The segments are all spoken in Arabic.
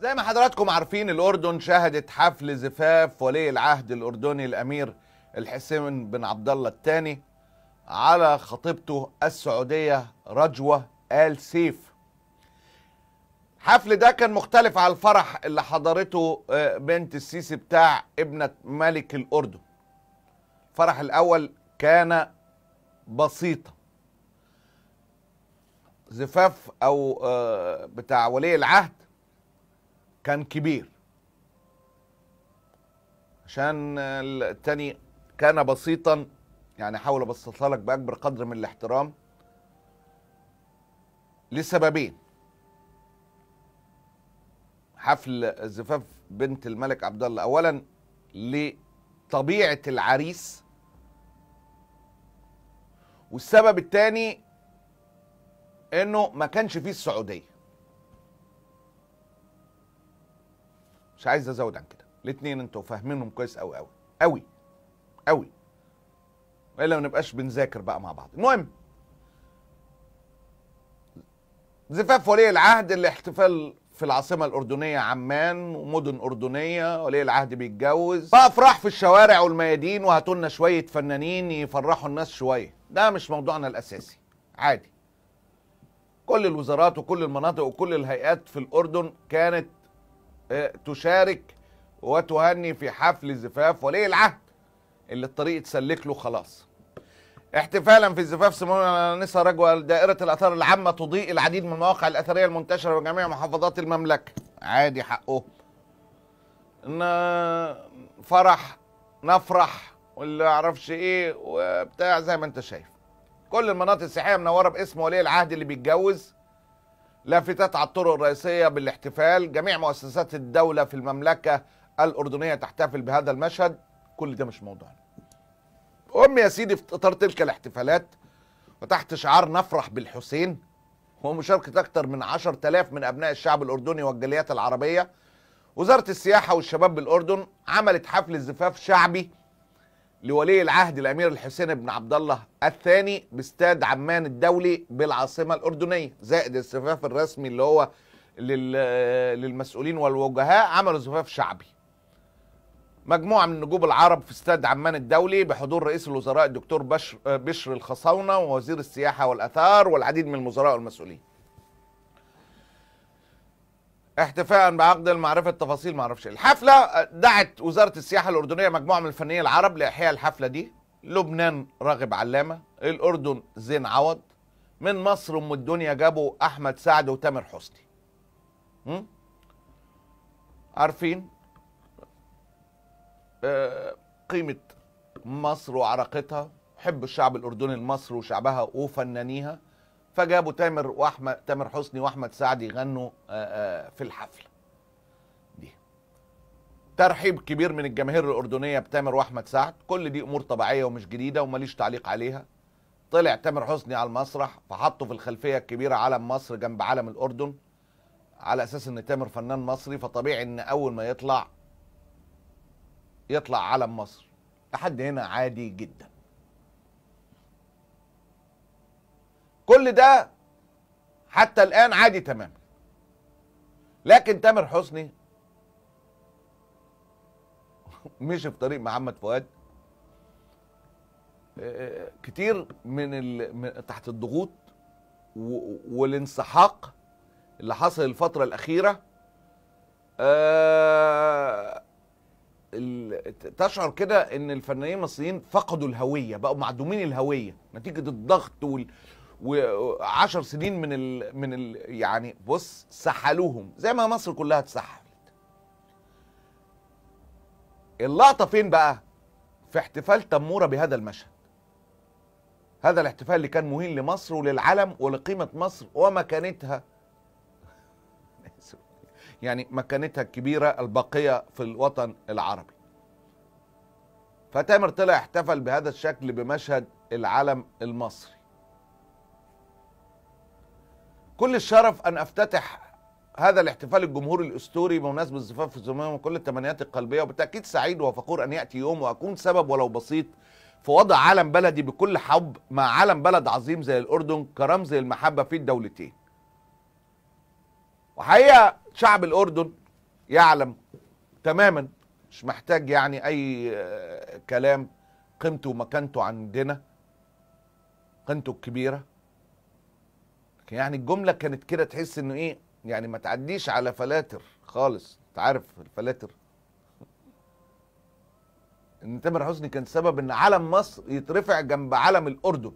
زي ما حضراتكم عارفين الأردن شهدت حفل زفاف ولي العهد الأردني الأمير الحسين بن عبد الله الثاني على خطيبته السعودية رجوة آل سيف حفل ده كان مختلف على الفرح اللي حضرته آه، بنت السيسي بتاع ابنة ملك الأردن الفرح الأول كان بسيطا زفاف أو آه، بتاع ولي العهد كان كبير عشان التاني كان بسيطا يعني حاول ابسطها لك باكبر قدر من الاحترام لسببين حفل زفاف بنت الملك عبد الله اولا لطبيعه العريس والسبب الثاني انه ما كانش فيه السعوديه مش عايز ازود عن كده الاثنين انتوا فاهمينهم كويس قوي قوي قوي قوي إيه والا ما نبقاش بنذاكر بقى مع بعض المهم زفاف ولي العهد الاحتفال في العاصمه الاردنيه عمان ومدن اردنيه ولي العهد بيتجوز بقى افراح في الشوارع والميادين وهاتوا لنا شويه فنانين يفرحوا الناس شويه ده مش موضوعنا الاساسي عادي كل الوزارات وكل المناطق وكل الهيئات في الاردن كانت آه، تشارك وتهني في حفل زفاف ولي العهد اللي الطريق اتسلك له خلاص احتفالا في زفاف سيمونيا نسا رجوة دائرة الآثار العامة تضيء العديد من المواقع الأثرية المنتشرة في جميع محافظات المملكة عادي حقه فرح نفرح واللي عرفش إيه وبتاع زي ما أنت شايف كل المناطق السياحية منورة باسم ولي العهد اللي بيتجوز لافتات على الطرق الرئيسية بالاحتفال جميع مؤسسات الدولة في المملكة الأردنية تحتفل بهذا المشهد كل ده مش موضوعنا أم يا سيدي في إطار تلك الاحتفالات وتحت شعار نفرح بالحسين ومشاركة أكثر من 10000 من أبناء الشعب الأردني والجاليات العربية وزارة السياحة والشباب بالأردن عملت حفل زفاف شعبي لولي العهد الامير الحسين بن عبد الله الثاني باستاد عمان الدولي بالعاصمه الاردنيه زائد الزفاف الرسمي اللي هو للمسؤولين والوجهاء عملوا زفاف شعبي مجموعة من نجوب العرب في استاد عمان الدولي بحضور رئيس الوزراء الدكتور بشر, بشر الخصاونة ووزير السياحة والأثار والعديد من الوزراء والمسؤولين احتفاء بعقد المعرفة التفاصيل معرفش إيه. الحفلة دعت وزارة السياحة الأردنية مجموعة من الفنانين العرب لإحياء الحفلة دي لبنان راغب علامة الأردن زين عوض من مصر أم الدنيا جابوا أحمد سعد وتامر حسني م? عارفين آه، قيمة مصر وعراقتها حب الشعب الأردني لمصر وشعبها وفنانيها فجابوا تامر واحمد تامر حسني واحمد سعد يغنوا آه، آه، في الحفله دي ترحيب كبير من الجماهير الاردنيه بتامر واحمد سعد كل دي امور طبيعيه ومش جديده وماليش تعليق عليها طلع تامر حسني على المسرح فحطوا في الخلفيه الكبيره علم مصر جنب علم الاردن على اساس ان تامر فنان مصري فطبيعي ان اول ما يطلع يطلع علم مصر لحد هنا عادي جدا كل ده حتى الآن عادي تماما لكن تامر حسني مشي في طريق محمد فؤاد آه، آه، كتير من, ال... تحت الضغوط والانسحاق اللي حصل الفترة الأخيرة آه، تشعر كده ان الفنانين المصريين فقدوا الهويه بقوا معدومين الهويه نتيجه الضغط وال و10 سنين من ال من ال يعني بص سحلوهم زي ما مصر كلها اتسحلت اللقطه فين بقى في احتفال تموره بهذا المشهد هذا الاحتفال اللي كان مهين لمصر وللعلم ولقيمه مصر ومكانتها يعني مكانتها الكبيره الباقيه في الوطن العربي فتامر طلع احتفل بهذا الشكل بمشهد العلم المصري كل الشرف أن أفتتح هذا الاحتفال الجمهوري الاسطوري بمناسبه زفاف الزمام وكل التمنيات القلبيه وبالتاكيد سعيد وفخور ان ياتي يوم واكون سبب ولو بسيط في وضع علم بلدي بكل حب مع علم بلد عظيم زي الاردن كرمز للمحبه في الدولتين. وحقيقه شعب الاردن يعلم تماما مش محتاج يعني اي آه، كلام قيمته ومكانته عندنا قيمته الكبيره يعني الجمله كانت كده تحس انه ايه يعني ما تعديش على فلاتر خالص انت عارف الفلاتر ان تامر حسني كان سبب ان علم مصر يترفع جنب علم الاردن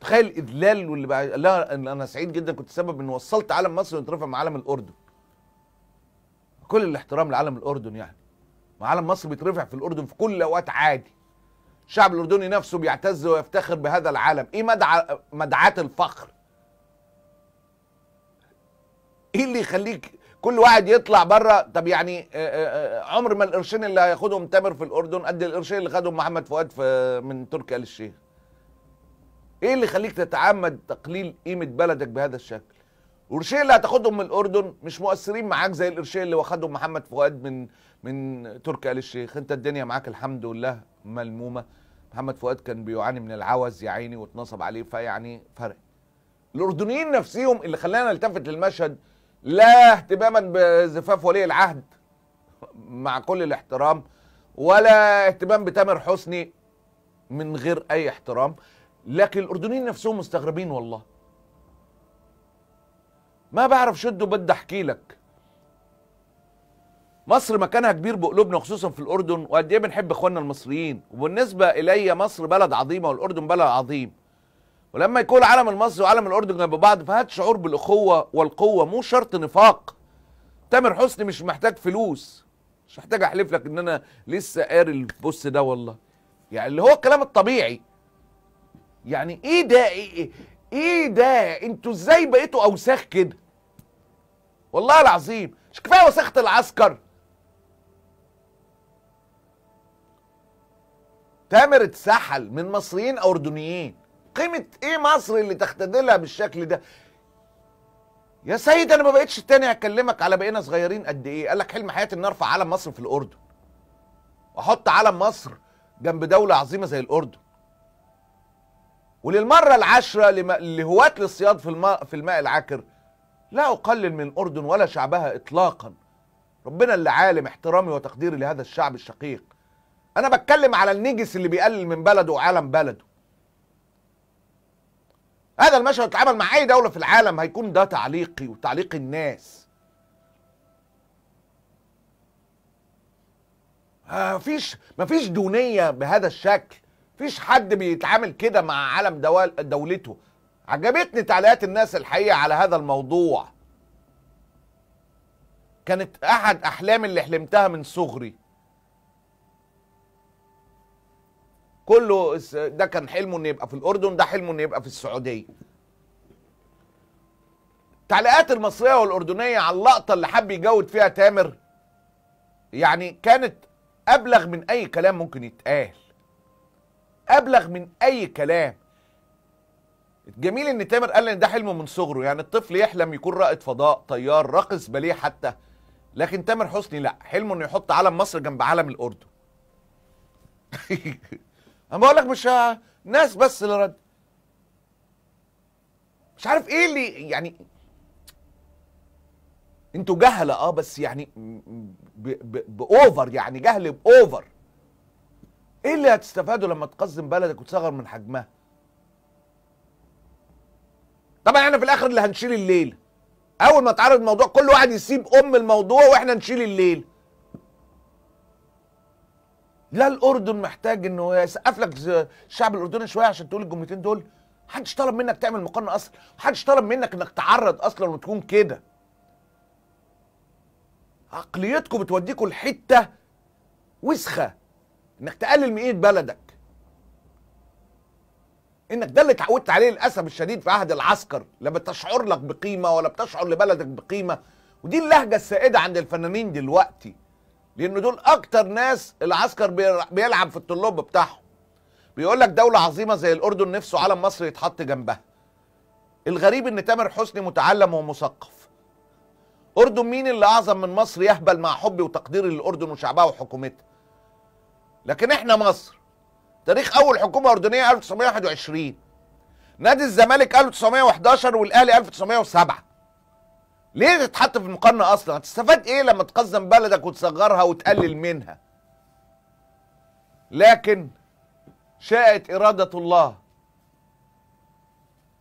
تخيل الاذلال واللي بقى لا انا سعيد جدا كنت سبب ان وصلت علم مصر يترفع مع علم الاردن كل الاحترام لعلم الاردن يعني ما علم مصر بيترفع في الاردن في كل الاوقات عادي الشعب الاردني نفسه بيعتز ويفتخر بهذا العالم ايه مدعاه الفخر ايه اللي يخليك كل واحد يطلع بره طب يعني آه، آه، آه، عمر ما القرشين اللي هياخدهم تامر في الاردن قد القرشين اللي خدهم محمد فؤاد في من تركي آل الشيخ ايه اللي يخليك تتعمد تقليل قيمه بلدك بهذا الشكل القرشين اللي هتاخدهم من الاردن مش مؤثرين معاك زي القرشين اللي واخدهم محمد فؤاد من من تركي آل الشيخ انت الدنيا معاك الحمد لله ملمومه محمد فؤاد كان بيعاني من العوز يا عيني واتنصب عليه فيعني فرق الاردنيين نفسهم اللي خلانا نلتفت للمشهد لا اهتماما بزفاف ولي العهد مع كل الاحترام ولا اهتمام بتامر حسني من غير اي احترام لكن الاردنيين نفسهم مستغربين والله ما بعرف شده بدي احكي لك مصر مكانها كبير بقلوبنا خصوصا في الاردن وقد ايه بنحب اخواننا المصريين وبالنسبه الي مصر بلد عظيمه والاردن بلد عظيم ولما يكون العالم المصري وعلم الاردن جنب بعض فهات شعور بالاخوه والقوه مو شرط نفاق تامر حسني مش محتاج فلوس مش محتاج احلف لك ان انا لسه قاري البص ده والله يعني اللي هو الكلام الطبيعي يعني ايه ده إيه،, ايه, إيه ده انتوا ازاي بقيتوا اوساخ كده والله العظيم مش كفايه وساخه العسكر تامر اتسحل من مصريين اردنيين قيمه ايه مصر اللي تختدلها بالشكل ده يا سيد انا ما بقتش تاني اكلمك على بقينا صغيرين قد ايه قال لك حلم حياتي ان ارفع علم مصر في الاردن واحط علم مصر جنب دوله عظيمه زي الاردن وللمره العاشره لهواة الصياد في الماء في الماء العكر لا اقلل من الاردن ولا شعبها اطلاقا ربنا اللي عالم احترامي وتقديري لهذا الشعب الشقيق انا بتكلم على النجس اللي بيقلل من بلده وعالم بلده هذا المشهد اتعمل مع اي دوله في العالم هيكون ده تعليقي وتعليق الناس آه، مفيش مفيش دونيه بهذا الشكل مفيش حد بيتعامل كده مع عالم دول دولته عجبتني تعليقات الناس الحقيقه على هذا الموضوع كانت احد احلامي اللي حلمتها من صغري كله ده كان حلمه انه يبقى في الاردن ده حلمه انه يبقى في السعوديه التعليقات المصريه والاردنيه على اللقطه اللي حب يجود فيها تامر يعني كانت ابلغ من اي كلام ممكن يتقال ابلغ من اي كلام جميل ان تامر قال ان ده حلمه من صغره يعني الطفل يحلم يكون رائد فضاء طيار راقص باليه حتى لكن تامر حسني لا حلمه انه يحط علم مصر جنب علم الاردن انا بقول لك مش ناس بس اللي رد مش عارف ايه اللي يعني انتوا جهله اه بس يعني باوفر يعني جهل باوفر ايه اللي هتستفاده لما تقزم بلدك وتصغر من حجمها طبعا احنا في الاخر اللي هنشيل الليل اول ما تعرض الموضوع كل واحد يسيب ام الموضوع واحنا نشيل الليل لا الاردن محتاج انه يسقف لك الشعب الاردني شويه عشان تقول الجملتين دول محدش طلب منك تعمل مقارنه اصلا محدش طلب منك انك تعرض اصلا وتكون كده عقليتكم بتوديكم لحته وسخه انك تقلل من ايد بلدك انك ده اللي اتعودت عليه للاسف الشديد في عهد العسكر لا بتشعر لك بقيمه ولا بتشعر لبلدك بقيمه ودي اللهجه السائده عند الفنانين دلوقتي لان دول اكتر ناس العسكر بيلعب في الطلاب بتاعهم بيقول لك دوله عظيمه زي الاردن نفسه علم مصر يتحط جنبها الغريب ان تامر حسني متعلم ومثقف اردن مين اللي اعظم من مصر يهبل مع حبي وتقديري للاردن وشعبها وحكومتها لكن احنا مصر تاريخ اول حكومه اردنيه 1921 نادي الزمالك 1911 والاهلي 1907 ليه تتحط في المقارنه اصلا هتستفاد ايه لما تقزم بلدك وتصغرها وتقلل منها لكن شاءت اراده الله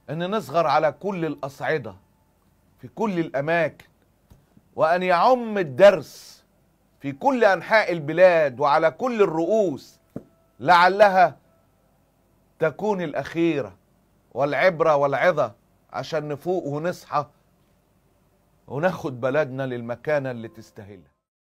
ان نصغر على كل الاصعده في كل الاماكن وان يعم الدرس في كل انحاء البلاد وعلى كل الرؤوس لعلها تكون الاخيره والعبره والعظه عشان نفوق ونصحى وناخد بلدنا للمكانه اللي تستاهلها